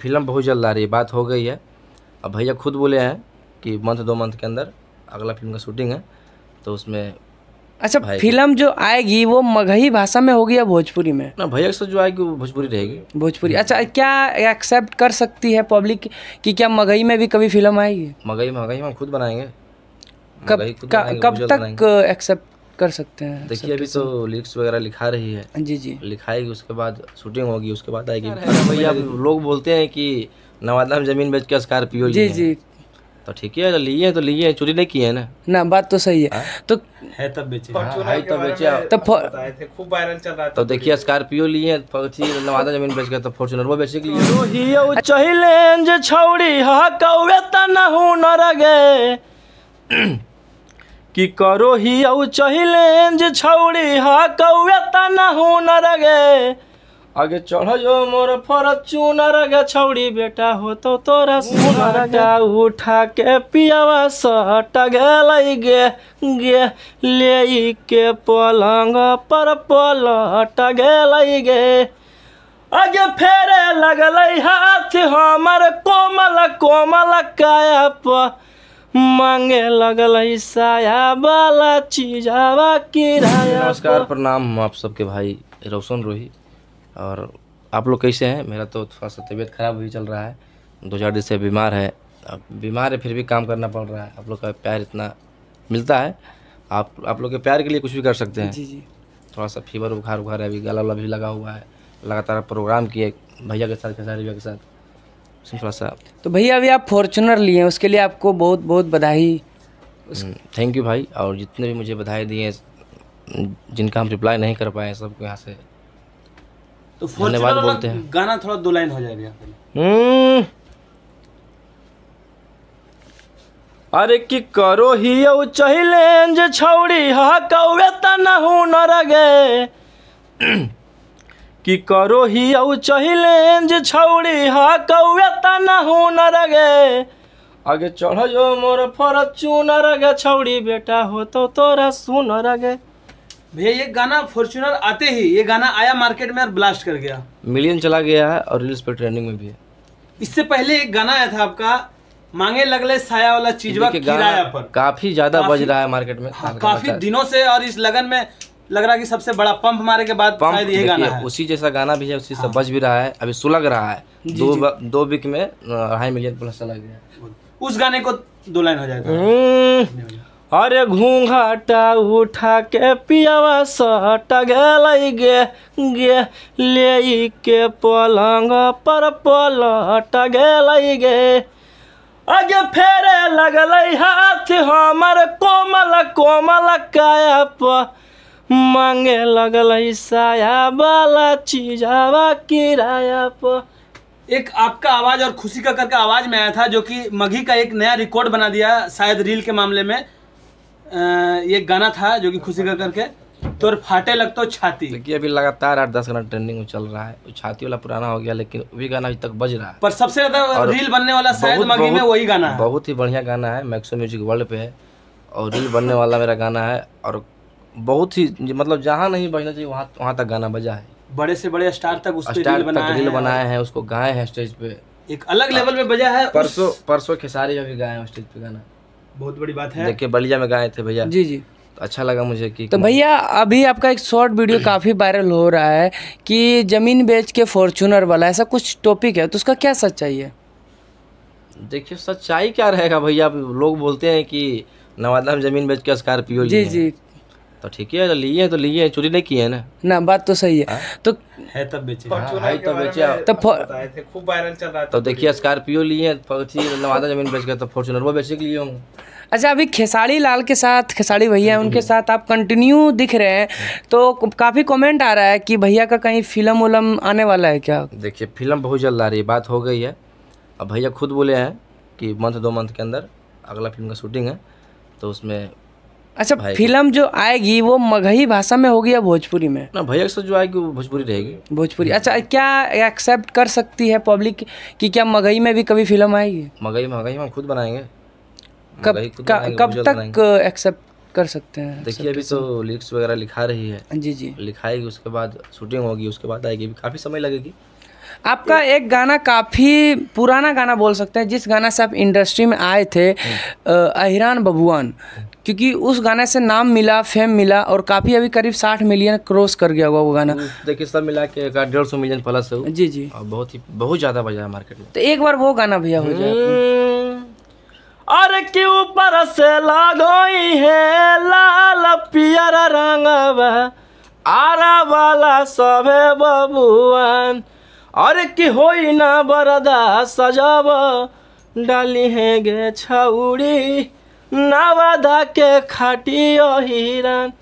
Film बहुत जल्द आ रही है बात हो गई है अब भैया खुद बोले हैं कि मंथ दो मंथ के अंदर अगला फिल्म का शूटिंग है तो उसमें अच्छा फिल्म जो आएगी वो मगही भाषा में होगी या भोजपुरी में ना भैया से जो आएगी वो भोजपुरी रहेगी भोजपुरी अच्छा क्या एक्सेप्ट कर सकती है पब्लिक कि क्या मगही में भी कभी फिल्म आएगी मगही मगही हम खुद बनाएंगे कब कब तक एक्सेप्ट कर सकते हैं देखिए अभी तो लिरिक्स वगैरह लिखा रही है जी जी लिखाएगी उसके बाद शूटिंग होगी उसके बाद आएगी भैया लोग बोलते हैं कि नवादा में जमीन बेच के स्कॉर्पियो जी जी तो ठीक है अगर लिए हैं तो लिए हैं चोरी नहीं की है ना ना बात तो सही है हाँ? तो है तब बेचे हाँ, है तब बेचे तो खूब वायरल चल रहा था तो देखिए स्कॉर्पियो लिए पक्षी नवादा जमीन बेच के तो फॉर्चुनर वो बेच के लिए चहिले जे छौड़ी हा कौवे त नहु न रगे कि करो ही औ चहिले जे छौड़ी हा कौआ तना हो न रगे आगे चढ़ जो मोर फर फॉर्चून रगे छौड़ी बेटा हो तो तोरा सुन रगा उठा के पियावा सट गेल गे गे ले के पलंग पर पलट गेल गे आगे फेरे लगल हाथ हमर कोमल कोमल काया पर मांगे लगल साया वाला चीजावा किराया नमस्कार प्रणाम हम आप सबके भाई रोशन रोही और आप लोग कैसे हैं मेरा तो थोड़ा सा तबीयत खराब भी चल रहा है दो चार दिन से बीमार है अब बीमार है फिर भी काम करना पड़ रहा है आप लोग का प्यार इतना मिलता है आप आप लोग के प्यार के लिए कुछ भी कर सकते हैं जी जी थोड़ा सा फीवर बुखार उखार है अभी गला वाला भी लगा हुआ है लगातार प्रोग्राम किए भैया के साथ खेसारी भैया के साथ थोड़ा सा तो भैया अभी आप फॉर्चुनर लिए हैं उसके लिए आपको बहुत बहुत बधाई थैंक यू हम्म, भाई और जितने भी मुझे बधाई दिए जिनका हम रिप्लाई नहीं कर पाए सबको यहाँ से तो धन्यवाद बोलते हैं गाना थोड़ा दो लाइन हो जाए हम्म। अरे की करो ही यो चहिले जे छौड़ी हा कौवे त नहु नरगे कि करो ही औ चहिले जे छौड़ी हा कौआ तना हो न रगे आगे चढ़ जो मोर फॉर्चून रगे छौड़ी बेटा हो तो तोरा सुन रगे भैया ये गाना फॉर्चूनर आते ही ये गाना आया मार्केट में और ब्लास्ट कर गया मिलियन चला गया है और रील्स पे ट्रेंडिंग में भी है इससे पहले एक गाना आया था आपका मांगे लगले साया वाला चीज किराया पर काफी ज्यादा बज रहा है मार्केट में हाँ, काफी दिनों से और इस लगन में लग रहा है कि सबसे बड़ा पंप मारे के बाद पंप ये गाना है उसी जैसा गाना भी है उसी हाँ। बज भी रहा है अभी सुलग रहा है जी, दो जी। दो वीक में अढ़ाई मिलियन प्लस चला गया उस गाने को दो लाइन हो जाएगा अरे हम्म, घूंघटा उठा के पियावा सट गई गे गे ले के पलंग पर पलट गई गे आगे फेरे लगल हाथ हमार कोमल कोमल काया पर मांगे लगल साया वाला चीजावा किराया पर एक आपका आवाज और खुशी का करके आवाज में आया था जो कि मघी का एक नया रिकॉर्ड बना दिया शायद रील के मामले में ये गाना था जो कि खुशी का करके तो फाटे लगता छाती देखिए अभी लगातार आठ दस घंटा ट्रेंडिंग में चल रहा है वो छाती वाला पुराना हो गया लेकिन वही गाना अभी तक बज रहा है पर सबसे ज्यादा रील बनने वाला शायद मघी में वही गाना है बहुत ही बढ़िया गाना है मैक्सो म्यूजिक वर्ल्ड पे है और रील बनने वाला मेरा गाना है और बहुत ही मतलब जहाँ नहीं बजना चाहिए वहाँ वहाँ तक गाना बजा है बड़े से बड़े स्टार तक उस स्टार तक रील बनाए हैं उसको गाए हैं स्टेज पे एक अलग लेवल में बजा है परसों परसों खेसारी में भी गाए हैं स्टेज पे गाना बहुत बड़ी बात है देखिए बलिया में गाए थे भैया जी जी तो अच्छा लगा मुझे कि तो भैया अभी आपका एक शॉर्ट वीडियो काफ़ी वायरल हो रहा है कि ज़मीन बेच के फॉर्चूनर वाला ऐसा कुछ टॉपिक है तो उसका क्या सच्चाई है देखिए सच्चाई क्या रहेगा भैया लोग बोलते हैं कि नवादा में ज़मीन बेच के स्कॉर्पियो जी जी तो ठीक है लिए तो लिए है चोरी नहीं किए है ना ना बात तो सही है आ? हाँ? तो है तब बेचे हाँ, है तब बेचे हाँ। तो तब खूब वायरल चल रहा है तो देखिए स्कॉर्पियो लिए नवादा जमीन बेच गए तो फॉर्चुनर वो बेच के लिए हूँ अच्छा अभी खेसारी लाल के साथ खेसारी भैया उनके साथ आप कंटिन्यू दिख रहे हैं तो काफ़ी कमेंट आ रहा है कि भैया का कहीं फिल्म उलम आने वाला है क्या देखिए फिल्म बहुत जल्द आ रही है बात हो गई है अब भैया खुद बोले हैं कि मंथ दो मंथ के अंदर अगला फिल्म का शूटिंग है तो उसमें अच्छा फिल्म जो आएगी वो मगही भाषा में होगी या भोजपुरी में ना भैया जो आएगी वो भोजपुरी रहेगी भोजपुरी अच्छा क्या एक्सेप्ट कर सकती है पब्लिक कि क्या मगही में भी कभी फिल्म आएगी मगही मगही में खुद बनाएंगे कब कब तक एक्सेप्ट कर सकते हैं देखिए अभी तो लिरिक्स वगैरह लिखा रही है जी जी लिखाएगी उसके बाद शूटिंग होगी उसके बाद आएगी काफ़ी समय लगेगी आपका एक गाना काफ़ी पुराना गाना बोल सकते हैं जिस गाना से आप इंडस्ट्री में आए थे हम्म। अहिरान बबुआन क्योंकि उस गाने से नाम मिला फेम मिला और काफ़ी अभी करीब साठ मिलियन क्रॉस कर गया हुआ वो गाना देखिए सब मिला के डेढ़ सौ मिलियन प्लस है जी जी और बहुत ही बहुत ज़्यादा बजा है मार्केट में तो एक बार वो गाना भैया हो जाए और हम्म। क्यों पर से लागोई है लाल पियर रंगवा आरा वाला सब बबुआन और कि हो ना बरदा सजब डाली है गे छौड़ी नवादा के खाटियो हिरन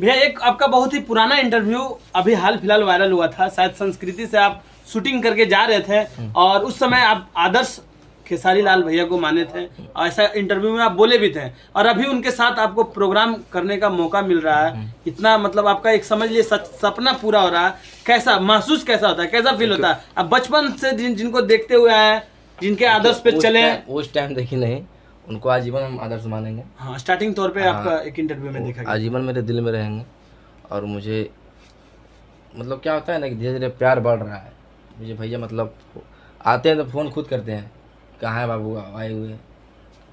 भैया एक आपका बहुत ही पुराना इंटरव्यू अभी हाल फिलहाल वायरल हुआ था शायद संस्कृति से आप शूटिंग करके जा रहे थे और उस समय आप आदर्श खेसारी लाल भैया को माने थे और ऐसा इंटरव्यू में आप बोले भी थे और अभी उनके साथ आपको प्रोग्राम करने का मौका मिल रहा है इतना मतलब आपका एक समझ लिए सपना पूरा हो रहा है कैसा महसूस कैसा होता है कैसा फील होता है अब बचपन से जिन जिनको देखते हुए आए जिनके आदर्श पे चले उस टाइम देखी नहीं उनको आजीवन हम आदर्श मानेंगे हाँ स्टार्टिंग तौर पे हाँ, आपका एक इंटरव्यू में देखा आजीवन मेरे दिल में रहेंगे और मुझे मतलब क्या होता है ना कि धीरे धीरे प्यार बढ़ रहा है मुझे भैया मतलब आते हैं तो फ़ोन खुद करते हैं कहाँ है बाबू आए हुए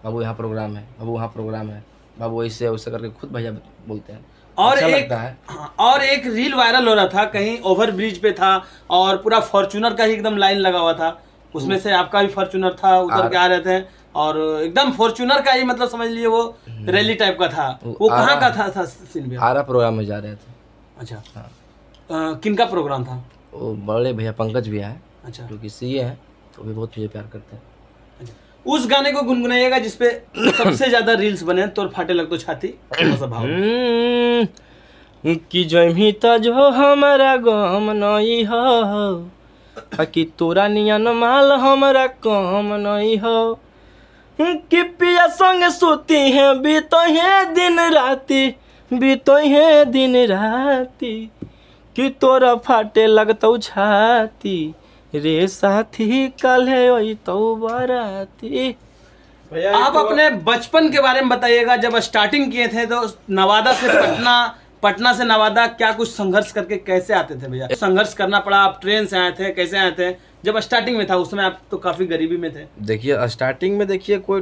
बाबू यहाँ प्रोग्राम है बाबू वहाँ प्रोग्राम है बाबू ऐसे वैसे करके खुद भैया बोलते हैं और अच्छा एक है। हाँ, और एक रील वायरल हो रहा था कहीं ओवर ब्रिज पे था और पूरा फॉर्चूनर का ही एकदम लाइन लगा हुआ था उसमें हम्म। से आपका भी फॉर्चूनर था उधर के आ रहे थे और एकदम फॉर्चूनर का ही मतलब समझ लिए वो हम्म। रैली टाइप का था वो कहाँ का था, था सीन में आरा प्रोग्राम में जा रहे थे अच्छा हाँ। किन का प्रोग्राम था वो बड़े भैया पंकज भैया है अच्छा क्योंकि सी है तो भी बहुत मुझे प्यार करते हैं अच्छा। उस गाने को गुनगुनाइएगा जिसपे सबसे ज्यादा रील्स बने तो फाटे लग तो छाती हम्म, कि जमीता जो हमारा गम नहीं हो कि तोरा नियन माल हमारा कम नहीं हो कि पिया संग सोती हैं बीतो है दिन राती बीतो है दिन राती कि तोरा फाटे लगतौ छाती रे साथी कल है तो बाराती आप तो अपने बचपन के बारे में बताइएगा जब स्टार्टिंग किए थे तो नवादा से पटना पटना से नवादा क्या कुछ संघर्ष करके कैसे आते थे भैया संघर्ष करना पड़ा आप ट्रेन से आए थे कैसे आए थे जब स्टार्टिंग में था उस समय आप तो काफ़ी गरीबी में थे देखिए स्टार्टिंग में देखिए कोई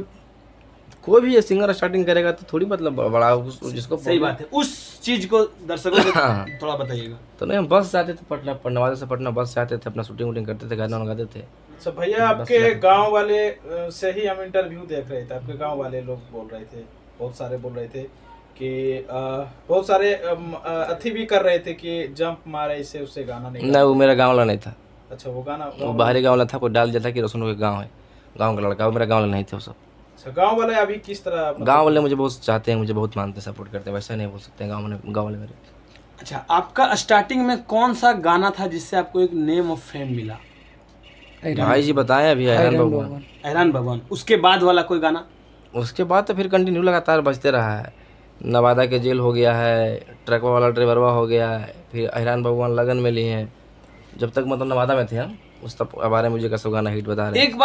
कोई भी ये सिंगर स्टार्टिंग करेगा तो थोड़ी मतलब बड़ा उस, जिसको सही बात है उस चीज को दर्शकों को हाँ। थोड़ा बताइएगा तो नहीं हम बस जाते थे पटना पटना से पटना बस से आते थे अपना शूटिंग वूटिंग करते थे गाना गाते थे अच्छा भैया आपके गांव वाले से ही हम इंटरव्यू देख रहे थे आपके गांव वाले लोग बोल रहे थे बहुत सारे बोल रहे थे कि बहुत सारे अथी भी कर रहे थे कि जंप मारे इसे उससे गाना नहीं नहीं वो मेरा गाँव वाला नहीं था अच्छा वो गाना वो बाहरी गांव वाला था कोई डाल दिया था कि रसुन के गांव है गांव का लड़का मेरा गांव वाला नहीं थे वो सब अच्छा गांव वाले अभी किस तरह मतलब गाँव वाले मुझे बहुत चाहते हैं मुझे बहुत मानते हैं सपोर्ट करते हैं वैसा नहीं बोल सकते गाँव वाले गाँव वाले मेरे अच्छा आपका स्टार्टिंग में कौन सा गाना था जिससे आपको एक नेम ऑफ फेम मिला भाई जी बताएं अभी हैरान भगवान हैरान भगवान उसके बाद वाला कोई गाना उसके बाद तो फिर कंटिन्यू लगातार बजते रहा है नवादा के जेल हो गया है ट्रक वाला ड्राइवरवा हो गया है फिर हैरान भगवान लगन में लिए हैं जब तक मतलब नवादा में थे हम उस तक में मुझे कसब गाना हिट बता रहे एक बार